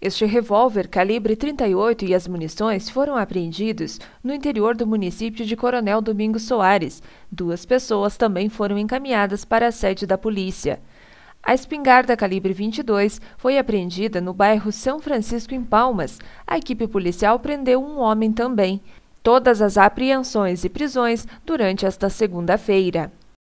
Este revólver calibre 38 e as munições foram apreendidos no interior do município de Coronel Domingos Soares. Duas pessoas também foram encaminhadas para a sede da polícia. A espingarda calibre 22 foi apreendida no bairro São Francisco em Palmas. A equipe policial prendeu um homem também. Todas as apreensões e prisões durante esta segunda-feira.